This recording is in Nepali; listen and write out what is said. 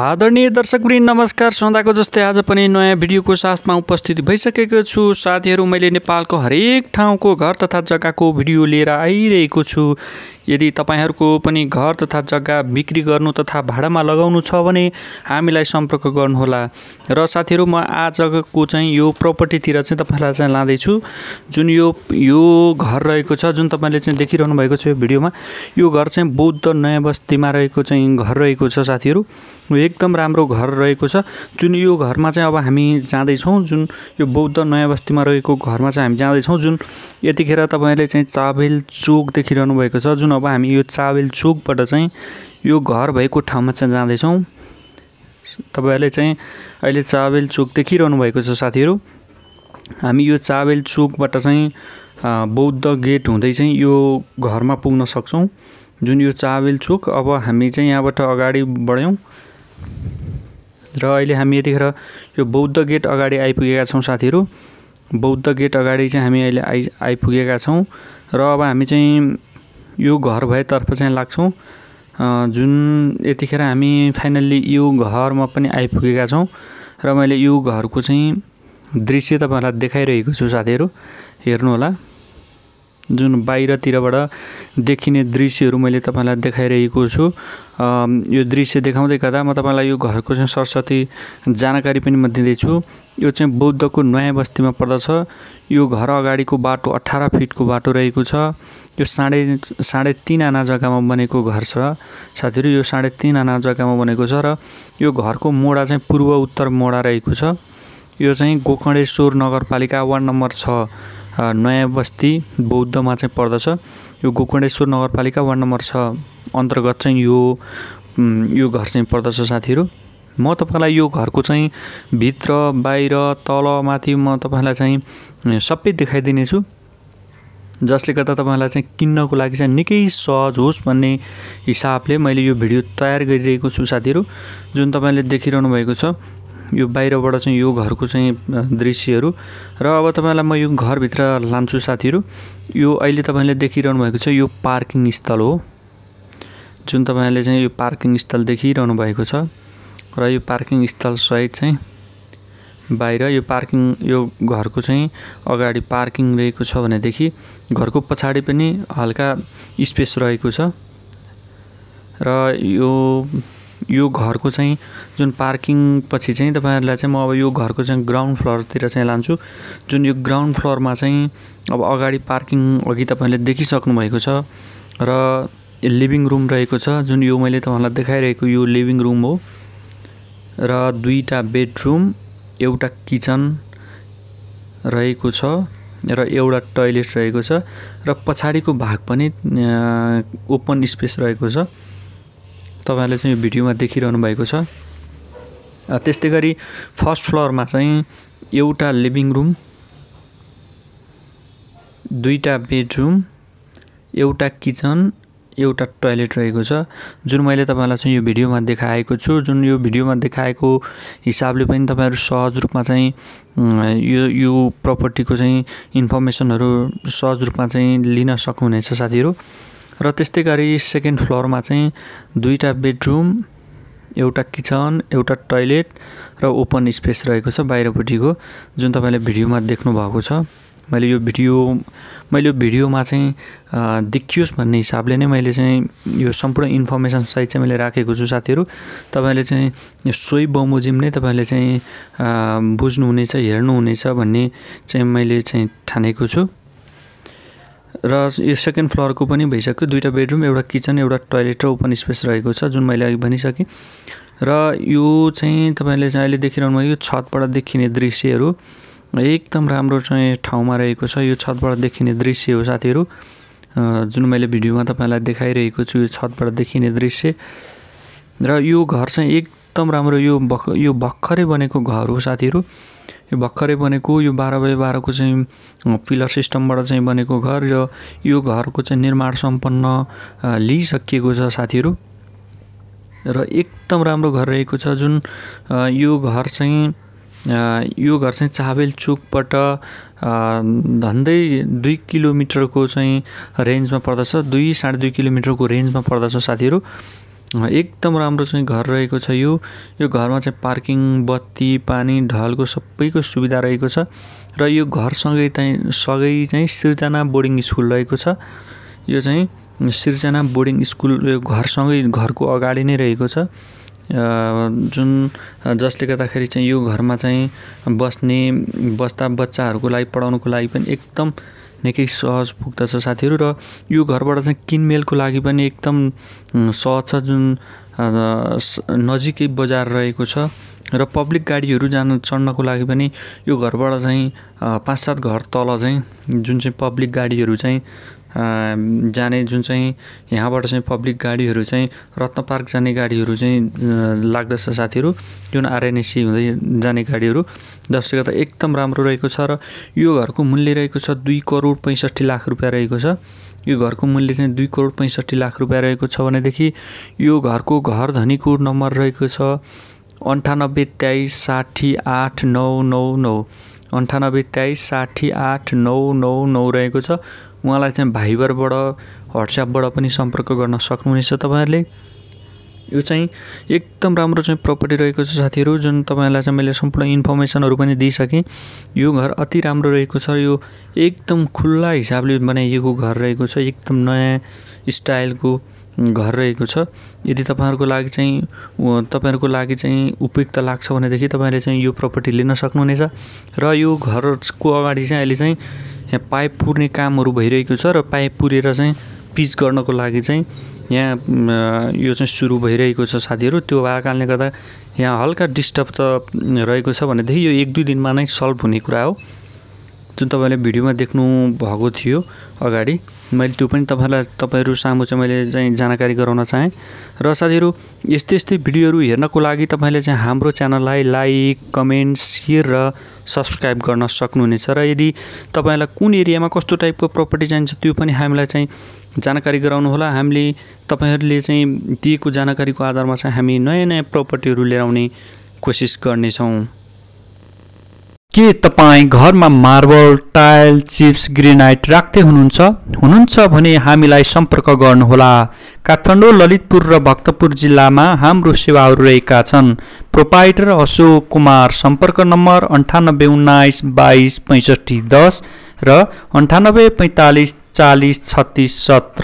आदरणीय दर्शकवृन्द नमस्कार सदाको जस्तै आज पनि नयाँ भिडियोको साथमा उपस्थित भइसकेको छु साथीहरू मैले नेपालको हरेक ठाउँको घर तथा जग्गाको भिडियो लिएर आइरहेको छु यदि तपाईँहरूको पनि घर तथा जग्गा बिक्री गर्नु तथा भाडामा लगाउनु छ भने हामीलाई सम्पर्क गर्नुहोला र साथीहरू म आजको चाहिँ यो प्रपर्टीतिर चाहिँ तपाईँलाई चाहिँ लाँदैछु जुन यो यो घर रहेको छ जुन तपाईँले चाहिँ देखिरहनु भएको छ यो भिडियोमा यो घर चाहिँ बौद्ध नयाँ बस्तीमा रहेको चाहिँ घर रहेको छ साथीहरू एकदम राम्रो घर रहेको छ जुन यो घरमा चाहिँ अब हामी जाँदैछौँ जुन यो बौद्ध नयाँ बस्तीमा रहेको घरमा चाहिँ हामी जाँदैछौँ जुन यतिखेर तपाईँले चाहिँ चाबेल चोक देखिरहनु भएको छ जुन अब हामी यो चावेल चोकबाट चाहिँ यो घर भएको ठाउँमा चाहिँ जाँदैछौँ तपाईँहरूले चाहिँ अहिले चावेल चोक देखिरहनु भएको छ साथीहरू हामी यो चावेल चोकबाट चाहिँ बौद्ध गेट हुँदै चाहिँ यो घरमा पुग्न सक्छौँ जुन यो चावेल चोक अब हामी चाहिँ यहाँबाट अगाडि बढ्यौँ र अहिले हामी यतिखेर यो बौद्ध गेट अगाडि आइपुगेका छौँ साथीहरू बौद्ध गेट अगाडि चाहिँ हामी अहिले आइ आइपुगेका छौँ र अब हामी चाहिँ यो घर भएतर्फ चाहिँ लाग्छौँ जुन यतिखेर हामी फाइनल्ली यो घरमा पनि आइपुगेका छौँ र मैले यो घरको चाहिँ दृश्य तपाईँहरूलाई देखाइरहेको छु साथीहरू हेर्नुहोला जुन बाहिरतिरबाट देखिने दृश्यहरू मैले तपाईँलाई देखाइरहेको छु यो दृश्य देखाउँदै गर्दा म तपाईँलाई यो घरको चाहिँ सरस्वती जानकारी पनि म दिँदैछु यो चाहिँ बौद्धको नयाँ बस्तीमा पर्दछ यो घर अगाडिको बाटो अठार फिटको बाटो रहेको छ यो साढे साढे तिन आना जग्गामा बनेको घर छ साथीहरू यो साढे तिन आना जग्गामा बनेको छ र यो घरको मोडा चाहिँ पूर्व उत्तर मोडा रहेको छ यो चाहिँ गोकर्णेश्वर नगरपालिका वार्ड नम्बर छ नयाँ बस्ती बौद्धमा चाहिँ पर्दछ यो गोकुण्डेश्वर नगरपालिका वार्ड नम्बर छ अन्तर्गत चाहिँ यो यो घर चाहिँ पर्दछ साथीहरू म तपाईँलाई यो घरको चाहिँ भित्र बाहिर तल माथि म तपाईँलाई चाहिँ सबै देखाइदिनेछु जसले गर्दा तपाईँलाई चाहिँ किन्नको लागि चाहिँ निकै सहज होस् भन्ने हिसाबले मैले यो भिडियो तयार गरिरहेको छु साथीहरू जुन तपाईँले देखिरहनु भएको छ यो बाहिरबाट चाहिँ यो घरको चाहिँ दृश्यहरू र अब तपाईँलाई म यो घरभित्र लान्छु साथीहरू यो अहिले तपाईँले देखिरहनु भएको छ यो पार्किङ स्थल हो जुन तपाईँले चाहिँ यो पार्किङ स्थल देखिरहनु भएको छ र यो पार्किङ स्थल सहित चाहिँ बाहिर यो पार्किङ यो घरको चाहिँ अगाडि पार्किङ रहेको छ भनेदेखि घरको पछाडि पनि हल्का स्पेस रहेको छ र यो यो घरको चाहिँ जुन पार्किङ पछि चाहिँ तपाईँहरूलाई चाहिँ म अब यो घरको चाहिँ ग्राउन्ड फ्लोरतिर चाहिँ लान्छु जुन यो ग्राउन्ड फ्लोरमा चाहिँ अब अगाडि पार्किङ अघि तपाईँहरूले देखिसक्नु भएको छ र लिभिङ रुम रहेको छ जुन यो मैले तपाईँहरूलाई देखाइरहेको यो लिभिङ रुम हो र दुईवटा बेडरुम एउटा किचन रहेको छ र एउटा टोइलेट रहेको छ र पछाडिको भाग पनि ओपन स्पेस रहेको छ तपाईँहरूले चाहिँ यो भिडियोमा देखिरहनु भएको छ त्यस्तै गरी फर्स्ट फ्लोरमा चाहिँ एउटा लिभिङ रुम दुईवटा बेडरुम एउटा किचन एउटा टोयलेट रहेको छ जुन मैले तपाईँलाई चाहिँ यो भिडियोमा देखाएको छु जुन यो भिडियोमा देखाएको हिसाबले पनि तपाईँहरू सहज रूपमा चाहिँ यो यो प्रपर्टीको चाहिँ इन्फर्मेसनहरू सहज रूपमा चाहिँ लिन सक्नुहुनेछ साथीहरू र त्यस्तै गरी सेकेन्ड फ्लोरमा चाहिँ दुईवटा बेडरुम एउटा किचन एउटा टोइलेट र ओपन स्पेस रहेको छ बाहिरपट्टिको जुन तपाईँले भिडियोमा देख्नु भएको छ मैले यो भिडियो मैले यो भिडियोमा चाहिँ देखियोस् भन्ने हिसाबले नै मैले चाहिँ यो सम्पूर्ण इन्फर्मेसन सहित चाहिँ मैले राखेको छु साथीहरू तपाईँले चाहिँ यो सोही बमोजिम नै तपाईँले चाहिँ बुझ्नुहुनेछ हेर्नुहुनेछ भन्ने चाहिँ मैले चाहिँ ठानेको छु र यो सेकेन्ड फ्लोरको पनि भइसक्यो दुईवटा बेडरुम एउटा किचन एउटा टोइलेट र ओपन स्पेस रहेको छ जुन मैले अघि भनिसकेँ र यो चाहिँ तपाईँले चाहिँ अहिले देखिरहनु यो छतबाट देखिने दृश्यहरू एकदम राम्रो चाहिँ ठाउँमा रहेको छ यो छतबाट देखिने दृश्य हो साथीहरू जुन मैले भिडियोमा तपाईँलाई देखाइरहेको छु यो छतबाट देखिने दृश्य र यो घर चाहिँ एक एकदम राम्रो यो भर्ख यो भर्खरै बनेको घर हो साथीहरू यो भर्खरै बनेको यो बाह्र बाई बाह्रको चाहिँ पिलर सिस्टमबाट चाहिँ बनेको घर र यो घरको चाहिँ निर्माण सम्पन्न लिइसकिएको छ साथीहरू र एकदम राम्रो घर रहेको छ जुन यो घर चाहिँ यो घर चाहिँ चाबेल चोकबाट झन्डै दुई किलोमिटरको चाहिँ रेन्जमा पर्दछ दुई साढे दुई किलोमिटरको रेन्जमा पर्दछ साथीहरू एकदम राम्रो चाहिँ घर रहेको छ यो यो घरमा चाहिँ पार्किङ बत्ती पानी ढलको सबैको सुविधा रहेको छ र यो घरसँगै चाहिँ सँगै चाहिँ सिर्जना बोर्डिङ स्कुल रहेको छ यो चाहिँ सिर्जना बोर्डिङ स्कुल यो घरसँगै घरको अगाडि नै रहेको छ जुन जसले गर्दाखेरि चाहिँ यो घरमा चाहिँ बस्ने बस्दा बच्चाहरूको लागि पढाउनुको लागि पनि एकदम निकै सहज पुग्दछ साथीहरू र यो घरबाट चाहिँ किनमेलको लागि पनि एकदम सहज छ जुन नजिकै बजार रहेको छ र पब्लिक गाडीहरू जान चढ्नको लागि पनि यो घरबाट चाहिँ पाँच सात घर तल चाहिँ जुन चाहिँ पब्लिक गाडीहरू चाहिँ जाने जुन चाहिँ यहाँबाट चाहिँ पब्लिक गाडीहरू चाहिँ रत्न पार्क जाने गाडीहरू चाहिँ लाग्दछ साथीहरू जुन आरएनएससी हुँदै जाने गाडीहरू जसले गर्दा एकदम राम्रो रहेको छ र यो घरको मूल्य रहेको छ दुई करोड पैँसठी लाख रुपियाँ रहेको छ यो घरको मूल्य चाहिँ दुई करोड पैँसठी लाख रुपियाँ रहेको छ भनेदेखि यो घरको घर धनीको नम्बर रहेको छ अन्ठानब्बे तेइस साठी आठ नौ नौ नौ अन्ठानब्बे तेइस साठी आठ नौ नौ नौ रहेको छ उहाँलाई चाहिँ भाइबरबाट वाट्सएपबाट पनि सम्पर्क गर्न सक्नुहुनेछ तपाईँहरूले यो चाहिँ एकदम राम्रो चाहिँ प्रपर्टी रहेको छ साथीहरू जुन तपाईँहरूलाई चाहिँ मैले सम्पूर्ण इन्फर्मेसनहरू पनि दिइसकेँ यो घर अति राम्रो रहेको छ यो एकदम खुल्ला हिसाबले बनाइएको घर रहेको छ एकदम नयाँ स्टाइलको घर रहेको छ यदि तपाईँहरूको लागि चाहिँ तपाईँहरूको लागि चाहिँ उपयुक्त लाग्छ भनेदेखि तपाईँहरूले चाहिँ यो प्रपर्टी लिन सक्नुहुनेछ र यो घरको अगाडि चाहिँ अहिले चाहिँ यहाँ पाइप पुर्ने कामहरू भइरहेको छ र पाइप पुरेर चाहिँ पिच गर्नको लागि चाहिँ यहाँ यो चाहिँ सुरु भइरहेको छ साथीहरू त्यो भएको कारणले गर्दा यहाँ हल्का डिस्टर्ब त रहेको छ भनेदेखि यो एक दुई दिनमा नै सल्भ हुने कुरा हो जुन तपाईँले भिडियोमा देख्नु भएको थियो अगाडि मैले त्यो पनि तपाईँहरूलाई तपाईँहरू सामु चाहिँ मैले चाहिँ जानकारी गराउन चाहेँ र साथीहरू यस्तै यस्तै भिडियोहरू हेर्नको लागि तपाईँले चाहिँ हाम्रो च्यानललाई लाइक कमेन्ट सेयर र सब्सक्राइब गर्न सक्नुहुनेछ र यदि तपाईँलाई कुन एरियामा कस्तो टाइपको प्रपर्टी चाहिन्छ त्यो पनि हामीलाई चाहिँ जानकारी गराउनु होला हामीले तपाईँहरूले चाहिँ दिएको जानकारीको आधारमा चाहिँ हामी नयाँ नयाँ प्रपर्टीहरू लिएर आउने कोसिस गर्नेछौँ के तपाईँ घरमा मार्बल टाइल चिप्स ग्रेनाइट राख्दै हुनुहुन्छ हुनुहुन्छ भने हामीलाई सम्पर्क गर्नुहोला काठमाडौँ ललितपुर र भक्तपुर जिल्लामा हाम्रो सेवाहरू रहेका छन् प्रोपाइटर अशोक कुमार सम्पर्क नम्बर अन्ठानब्बे उन्नाइस बाइस पैँसठी दस र अन्ठानब्बे पैँतालिस चालिस छत्तिस सत्र